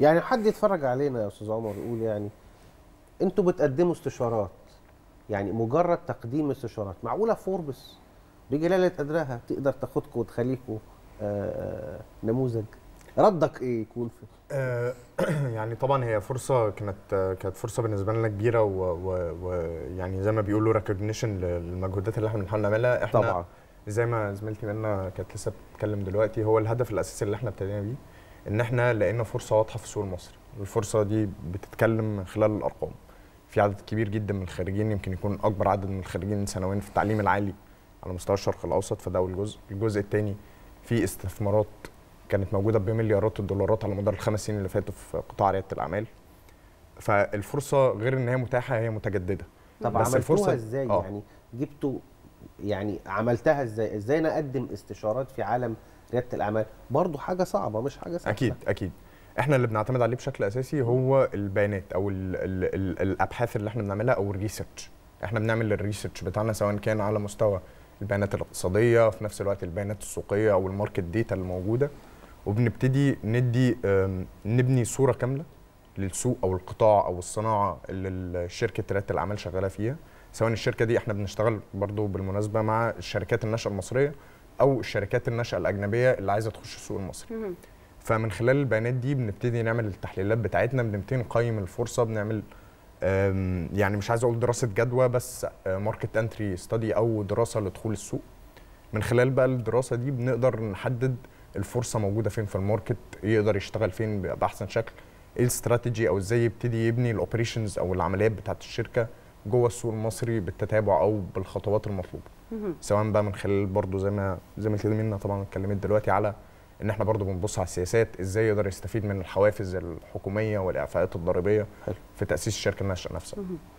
يعني حد يتفرج علينا يا استاذ عمر يقول يعني انتوا بتقدموا استشارات يعني مجرد تقديم استشارات معقوله فوربس بجلاله قدرها تقدر تاخدكم وتخليكم آه، آه، نموذج ردك ايه يكون في آه، يعني طبعا هي فرصه كانت كانت فرصه بالنسبه لنا كبيره ويعني زي ما بيقولوا ريكوجنيشن للمجهودات اللي احنا بنحاول نعملها احنا طبعا زي ما زميلتي منا كانت لسه بتتكلم دلوقتي هو الهدف الاساسي اللي احنا ابتدينا بيه ان احنا لقينا فرصه واضحه في السوق المصري الفرصه دي بتتكلم من خلال الارقام في عدد كبير جدا من الخريجين يمكن يكون اكبر عدد من الخريجين سنويا في التعليم العالي على مستوى الشرق الاوسط فده اول جزء الجزء الثاني في استثمارات كانت موجوده بمليارات الدولارات على مدار الخمس سنين اللي فاتوا في قطاع رياده الاعمال فالفرصه غير ان هي متاحه هي متجدده طب بس الفرصه ازاي أوه. يعني جبتوا يعني عملتها ازاي ازاي انا اقدم استشارات في عالم رياده الاعمال برضه حاجه صعبه مش حاجه سهله اكيد اكيد احنا اللي بنعتمد عليه بشكل اساسي هو البيانات او الـ الـ الـ الابحاث اللي احنا بنعملها او الريسيرش احنا بنعمل الريسيرش بتاعنا سواء كان على مستوى البيانات الاقتصاديه في نفس الوقت البيانات السوقيه او الماركت ديتا الموجوده وبنبتدي ندي نبني صوره كامله للسوق او القطاع او الصناعه اللي شركه رياده الاعمال شغاله فيها سواء الشركه دي احنا بنشتغل برضو بالمناسبه مع الشركات الناشئه المصريه او الشركات الناشئه الاجنبيه اللي عايزه تخش السوق المصري فمن خلال البيانات دي بنبتدي نعمل التحليلات بتاعتنا بنبتدي نقيم الفرصه بنعمل يعني مش عايز اقول دراسه جدوى بس ماركت انتري ستادي او دراسه لدخول السوق من خلال بقى الدراسه دي بنقدر نحدد الفرصه موجوده فين في الماركت يقدر يشتغل فين باحسن شكل ايه الاستراتيجي او ازاي يبتدي يبني الاوبريشنز او العمليات بتاعه الشركه جوه السوق المصري بالتتابع او بالخطوات المطلوبه سواء بقى من خلال برضو زي ما زي ما كده طبعا اتكلمت دلوقتي على ان احنا برضو بنبص على السياسات ازاي يقدر يستفيد من الحوافز الحكوميه والاعفاءات الضريبيه في تاسيس الشركه الناشئه نفسها